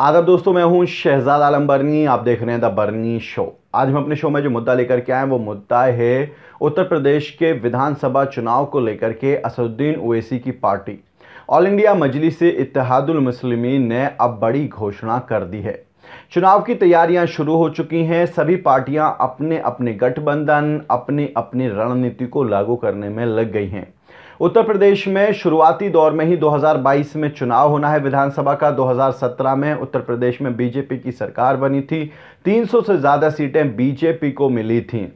आदब दोस्तों मैं हूं शहजाद आलम बर्नी आप देख रहे हैं द बर्नी शो आज हम अपने शो में जो मुद्दा लेकर के आए वो मुद्दा है उत्तर प्रदेश के विधानसभा चुनाव को लेकर के असदुद्दीन ओवैसी की party all India Majlis Muslimeen ने अब बड़ी घोषणा कर दी है चुनाव की तैयारियां शुरू हो चुकी हैं सभी पार्टियां अपने अपने गठबंधन अपनी अपनी रणनीति को लागू करने में लग गई हैं उत्तर प्रदेश में शुरुआती दौर में ही 2022 में चुनाव होना है विधानसभा का 2017 में उत्तर प्रदेश में बीजेपी की सरकार बनी थी 300 से ज़्यादा सीटें बीजेपी को मिली थी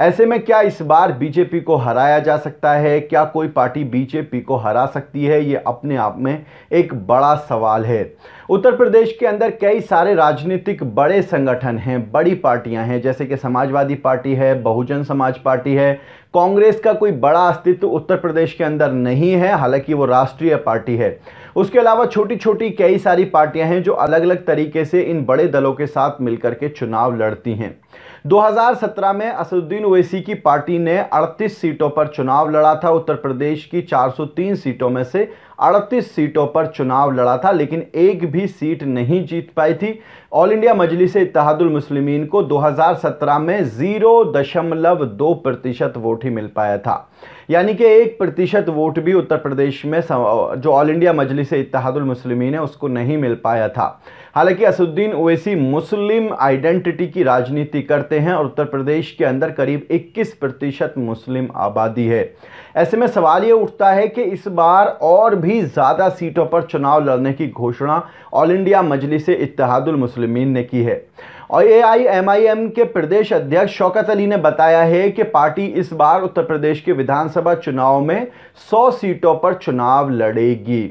ऐसे में क्या इस बार बीजेपी को हराया जा सकता है क्या कोई पार्टी बीजेपी को हरा सकती है ये अपने आप में एक बड़ा सवाल है उत्तर प्रदेश के अंदर कई सारे राजनीतिक बड़े संगठन हैं बड़ी पार्टियां हैं जैसे कि समाजवादी पार्टी है बहुजन समाज पार्टी है कांग्रेस का कोई बड़ा अस्तित्व उत्तर प्रदेश के अंदर नहीं है हालांकि वो राष्ट्रीय पार्टी है उसके अलावा छोटी छोटी कई सारी पार्टियां हैं जो अलग अलग तरीके से इन बड़े दलों के साथ मिलकर के चुनाव लड़ती हैं 2017 में असदुद्दीन ओवैसी की पार्टी ने 38 सीटों पर चुनाव लड़ा था उत्तर प्रदेश की 403 सीटों में से 38 सीटों पर चुनाव लड़ा था लेकिन एक भी सीट नहीं जीत पाई थी ऑल इंडिया मजलिस इतिहादुल मुस्लिमीन को 2017 में जीरो दशमलव दो प्रतिशत वोट ही मिल पाया था यानी कि एक प्रतिशत वोट भी उत्तर प्रदेश में जो ऑल इंडिया मजलिस इतिहादुल मुस्लिमीन है उसको नहीं मिल पाया था हालांकि असुद्दीन ओवैसी मुस्लिम आइडेंटिटी की राजनीति करते करते हैं और उत्तर प्रदेश के अंदर करीब 21 प्रतिशत मुस्लिम आबादी है ऐसे में सवाल ये उठता है कि इस बार और भी ज़्यादा सीटों पर चुनाव लड़ने की घोषणा ऑल इंडिया मजलिस इतिहादुल मुस्लिमीन ने की है और ए आई के प्रदेश अध्यक्ष शौकत अली ने बताया है कि पार्टी इस बार उत्तर प्रदेश के विधानसभा चुनाव में 100 सीटों पर चुनाव लड़ेगी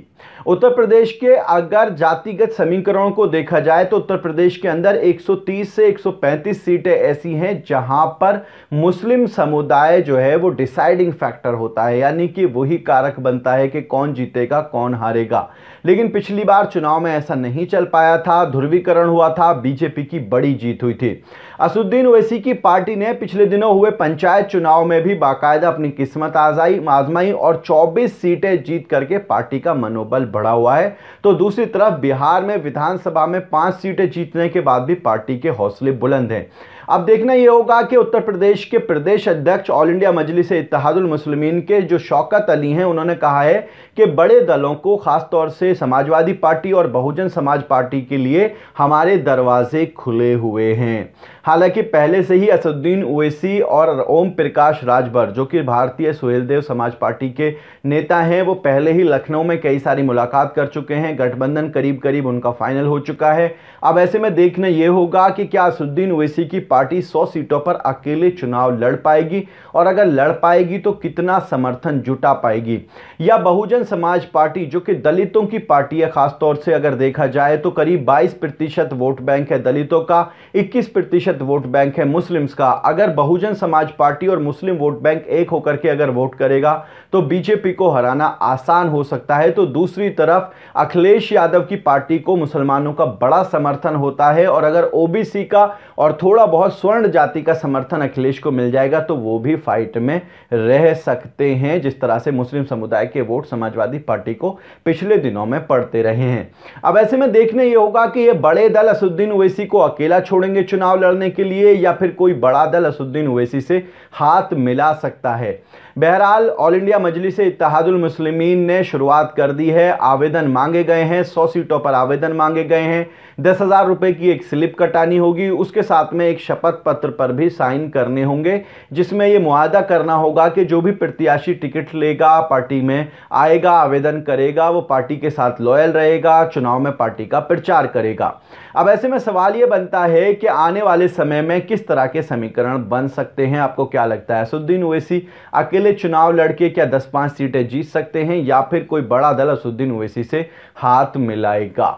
उत्तर प्रदेश के अगर जातिगत समीकरणों को देखा जाए तो उत्तर प्रदेश के अंदर 130 से 135 सीटें ऐसी हैं जहां पर मुस्लिम समुदाय जो है वो डिसाइडिंग फैक्टर होता है यानी कि वही कारक बनता है कि कौन जीतेगा कौन हारेगा लेकिन पिछली बार चुनाव में ऐसा नहीं चल पाया था ध्रुवीकरण हुआ था बीजेपी की बड़ी जीत हुई थी असुद्दीन ओवैसी की पार्टी ने पिछले दिनों हुए पंचायत चुनाव में भी बाकायदा अपनी किस्मत आजाई आजमाई और चौबीस सीटें जीत करके पार्टी का मनोबल बल बढ़ा हुआ है तो दूसरी तरफ बिहार में विधानसभा में पांच सीटें जीतने के बाद भी पार्टी के हौसले बुलंद हैं अब देखना यह होगा कि उत्तर प्रदेश के प्रदेश अध्यक्ष ऑल इंडिया मजलिस इतिहादुलमसलमिन के जो शौकत अली हैं उन्होंने कहा है कि बड़े दलों को ख़ासतौर से समाजवादी पार्टी और बहुजन समाज पार्टी के लिए हमारे दरवाजे खुले हुए हैं हालांकि पहले से ही असदुद्दीन ओवैसी और ओम प्रकाश राजभर जो कि भारतीय सुहेलदेव समाज पार्टी के नेता हैं वो पहले ही लखनऊ में कई सारी मुलाकात कर चुके हैं गठबंधन करीब करीब उनका फाइनल हो चुका है अब ऐसे में देखना ये होगा कि क्या असुद्दीन ओवैसी की पार्टी पार्टी 100 सीटों पर अकेले चुनाव लड़ पाएगी और अगर लड़ पाएगी तो कितना समर्थन जुटा पाएगी या बहुजन समाज पार्टी जो कि दलितों की पार्टी है खासतौर से अगर देखा जाए तो करीब 22 प्रतिशत वोट बैंक है दलितों का 21 प्रतिशत वोट बैंक है मुस्लिम्स का अगर बहुजन समाज पार्टी और मुस्लिम वोट बैंक एक होकर के अगर वोट करेगा तो बीजेपी को हराना आसान हो सकता है तो दूसरी तरफ अखिलेश यादव की पार्टी को मुसलमानों का बड़ा समर्थन होता है और अगर ओबीसी का और थोड़ा बहुत स्वर्ण जाति का समर्थन अखिलेश को मिल जाएगा तो वो भी फाइट में रह सकते हैं जिस तरह से मुस्लिम समुदाय के वोट समाजवादी पार्टी को पिछले दिनों में पड़ते रहे हैं अब ऐसे में देखने ये होगा कि ये बड़े दल असुद्दीन ओवैसी को अकेला छोड़ेंगे चुनाव लड़ने के लिए या फिर कोई बड़ा दल असुद्दीन ओवैसी से हाथ मिला सकता है बहरहाल ऑल इंडिया मजलिस इतिहादुल मुस्लिमीन ने शुरुआत कर दी है आवेदन मांगे गए हैं सौ सीटों पर आवेदन मांगे गए हैं दस हज़ार रुपये की एक स्लिप कटानी होगी उसके साथ में एक शपथ पत्र पर भी साइन करने होंगे जिसमें ये मुआदा करना होगा कि जो भी प्रत्याशी टिकट लेगा पार्टी में आएगा आवेदन करेगा वो पार्टी के साथ लॉयल रहेगा चुनाव में पार्टी का प्रचार करेगा अब ऐसे में सवाल ये बनता है कि आने वाले समय में किस तरह के समीकरण बन सकते हैं आपको क्या लगता है असुद्दीन ओवैसी अकेले चुनाव लड़के क्या दस पाँच सीटें जीत सकते हैं या फिर कोई बड़ा दल असुद्दीन ओवैसी से हाथ मिलाएगा